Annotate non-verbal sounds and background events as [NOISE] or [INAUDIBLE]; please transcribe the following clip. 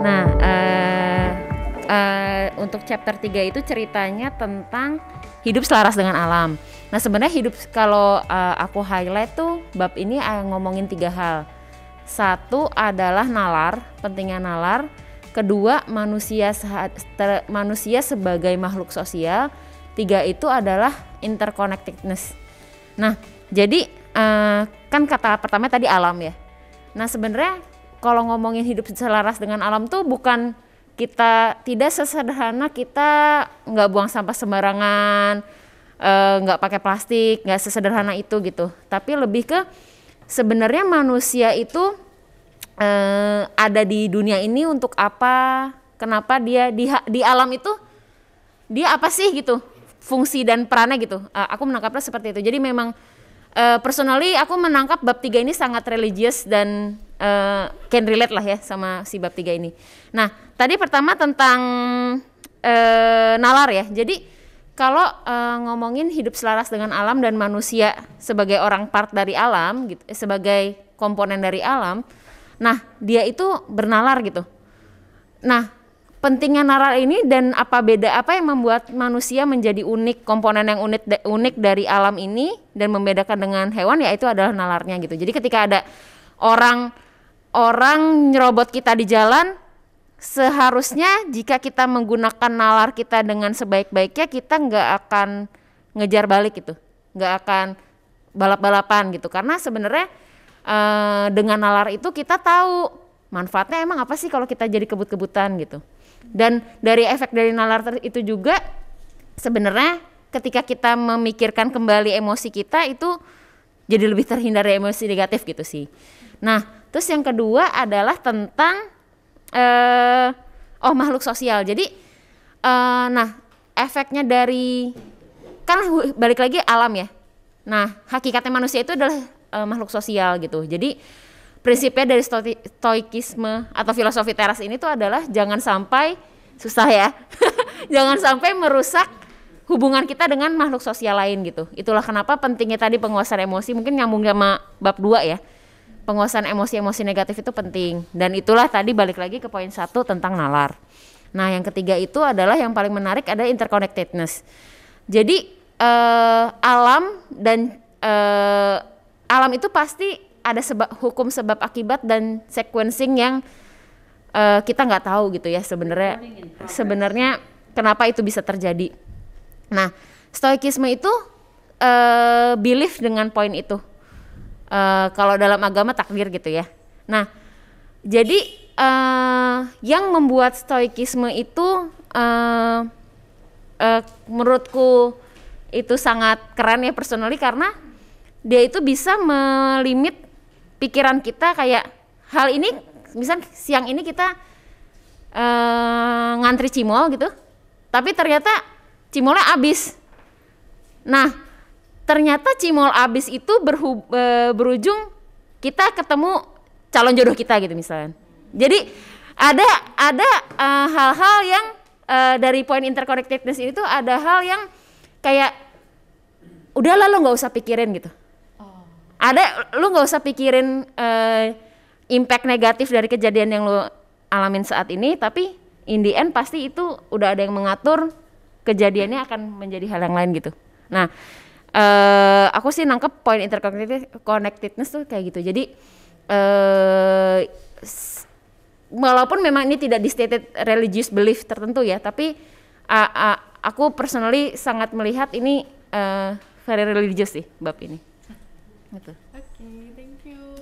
Nah, uh, uh, untuk chapter 3 itu ceritanya tentang hidup selaras dengan alam. Nah, sebenarnya hidup kalau uh, aku highlight tuh bab ini uh, ngomongin tiga hal. Satu adalah nalar, pentingnya nalar. Kedua, manusia ter, manusia sebagai makhluk sosial. Tiga itu adalah interconnectedness. Nah, jadi uh, kan kata pertama tadi alam ya. Nah, sebenarnya kalau ngomongin hidup selaras dengan alam tuh bukan kita tidak sesederhana kita nggak buang sampah sembarangan eh, nggak uh, pakai plastik nggak sesederhana itu gitu tapi lebih ke sebenarnya manusia itu uh, ada di dunia ini untuk apa kenapa dia di di alam itu dia apa sih gitu fungsi dan perannya gitu uh, aku menangkapnya seperti itu jadi memang uh, personally aku menangkap bab tiga ini sangat religius dan uh, can relate lah ya sama si bab tiga ini. Nah, tadi pertama tentang uh, nalar ya. Jadi kalau uh, ngomongin hidup selaras dengan alam dan manusia sebagai orang part dari alam gitu, sebagai komponen dari alam, nah dia itu bernalar gitu. Nah, pentingnya nalar ini dan apa beda apa yang membuat manusia menjadi unik komponen yang unik unik dari alam ini dan membedakan dengan hewan yaitu adalah nalarnya gitu. Jadi ketika ada orang orang nyerobot kita di jalan seharusnya jika kita menggunakan nalar kita dengan sebaik-baiknya kita nggak akan ngejar balik gitu nggak akan balap-balapan gitu karena sebenarnya uh, dengan nalar itu kita tahu manfaatnya emang apa sih kalau kita jadi kebut-kebutan gitu dan dari efek dari nalar itu juga sebenarnya ketika kita memikirkan kembali emosi kita itu jadi lebih terhindar dari emosi negatif gitu sih nah terus yang kedua adalah tentang eh, oh makhluk sosial jadi eh, nah efeknya dari kan balik lagi alam ya nah hakikatnya manusia itu adalah eh, makhluk sosial gitu jadi prinsipnya dari stoikisme atau filosofi teras ini tuh adalah jangan sampai susah ya [LAUGHS] jangan sampai merusak hubungan kita dengan makhluk sosial lain gitu itulah kenapa pentingnya tadi penguasaan emosi mungkin nyambung sama bab 2 ya penguasaan emosi-emosi negatif itu penting dan itulah tadi balik lagi ke poin satu tentang nalar nah yang ketiga itu adalah yang paling menarik ada interconnectedness jadi eh, alam dan eh, alam itu pasti ada sebab hukum sebab akibat dan sequencing yang uh, kita nggak tahu gitu ya sebenarnya sebenarnya kenapa itu bisa terjadi. Nah, stoikisme itu uh, belief dengan poin itu. Uh, kalau dalam agama takdir gitu ya. Nah, jadi uh, yang membuat stoikisme itu uh, uh, menurutku itu sangat keren ya personally karena dia itu bisa melimit pikiran kita kayak hal ini misal siang ini kita uh, ngantri cimol gitu tapi ternyata cimolnya habis nah ternyata cimol habis itu berhub, uh, eh, berujung kita ketemu calon jodoh kita gitu misalnya jadi ada ada eh, hal-hal uh, yang uh, dari poin interconnectedness itu ada hal yang kayak udahlah lo nggak usah pikirin gitu ada lu nggak usah pikirin uh, impact negatif dari kejadian yang lu alamin saat ini tapi in the end pasti itu udah ada yang mengatur kejadiannya akan menjadi hal yang lain gitu nah uh, aku sih nangkep poin interconnectedness tuh kayak gitu jadi uh, walaupun memang ini tidak di stated religious belief tertentu ya tapi uh, uh, aku personally sangat melihat ini uh, very religious sih bab ini gitu oke okay, thank you